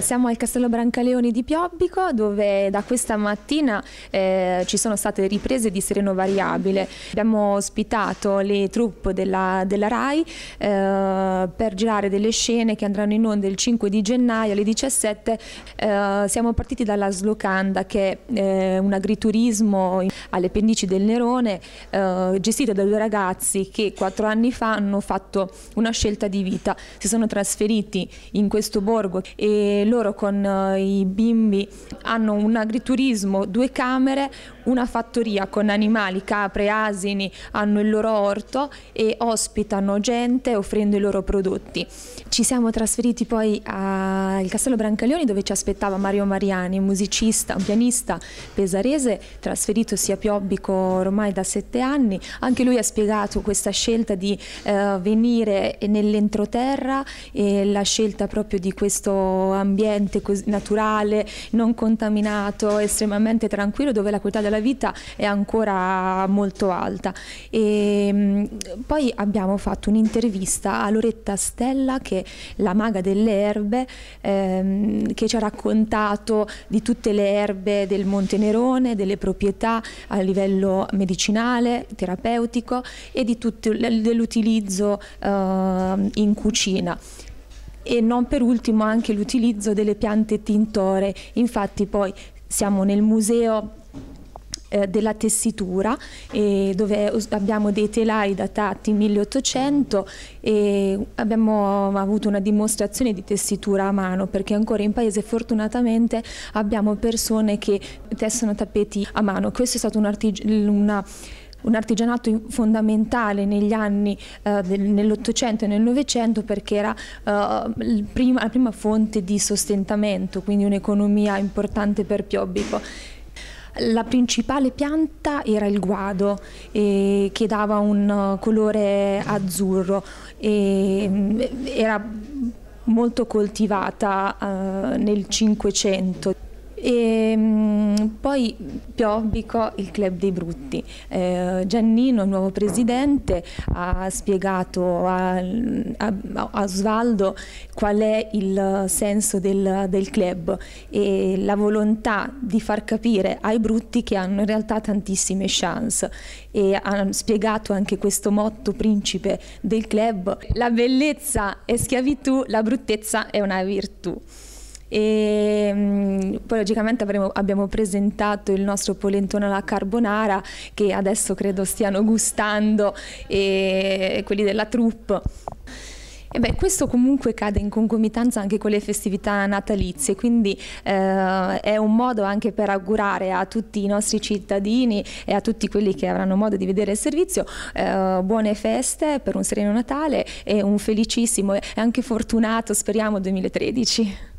Siamo al Castello Brancaleoni di Piobbico dove da questa mattina eh, ci sono state riprese di sereno variabile. Abbiamo ospitato le troupe della, della RAI eh, per girare delle scene che andranno in onda il 5 di gennaio alle 17. Eh, siamo partiti dalla Slocanda che è eh, un agriturismo alle pendici del Nerone eh, gestito da due ragazzi che quattro anni fa hanno fatto una scelta di vita. Si sono trasferiti in questo borgo e loro con eh, i bimbi hanno un agriturismo, due camere, una fattoria con animali, capre, asini, hanno il loro orto e ospitano gente offrendo i loro prodotti. Ci siamo trasferiti poi al Castello Brancaleoni dove ci aspettava Mario Mariani, musicista, un pianista pesarese, trasferitosi a Piobbico ormai da sette anni. Anche lui ha spiegato questa scelta di eh, venire nell'entroterra e la scelta proprio di questo ambiente naturale, non contaminato, estremamente tranquillo, dove la qualità della della vita è ancora molto alta. E, ehm, poi abbiamo fatto un'intervista a Loretta Stella, che è la maga delle erbe, ehm, che ci ha raccontato di tutte le erbe del Monte Nerone, delle proprietà a livello medicinale, terapeutico e dell'utilizzo eh, in cucina e non per ultimo anche l'utilizzo delle piante tintore. Infatti poi siamo nel museo eh, della tessitura dove abbiamo dei telai datati 1800 e abbiamo avuto una dimostrazione di tessitura a mano perché ancora in paese fortunatamente abbiamo persone che tessono tappeti a mano. Questo è stato un una un artigianato fondamentale negli anni eh, nell'Ottocento e nel Novecento perché era eh, prima, la prima fonte di sostentamento, quindi un'economia importante per Piobbico. La principale pianta era il guado eh, che dava un eh, colore azzurro e mm, era molto coltivata eh, nel Cinquecento. E, mm, poi Piobbico, il club dei brutti. Eh, Giannino, il nuovo presidente, ha spiegato a, a, a Osvaldo qual è il senso del, del club e la volontà di far capire ai brutti che hanno in realtà tantissime chance e ha spiegato anche questo motto principe del club, la bellezza è schiavitù, la bruttezza è una virtù. E mm, poi logicamente avremo, abbiamo presentato il nostro polentone alla carbonara che adesso credo stiano gustando e, quelli della troupe. E beh, questo comunque cade in concomitanza anche con le festività natalizie, quindi eh, è un modo anche per augurare a tutti i nostri cittadini e a tutti quelli che avranno modo di vedere il servizio eh, buone feste per un sereno Natale e un felicissimo e anche fortunato, speriamo, 2013.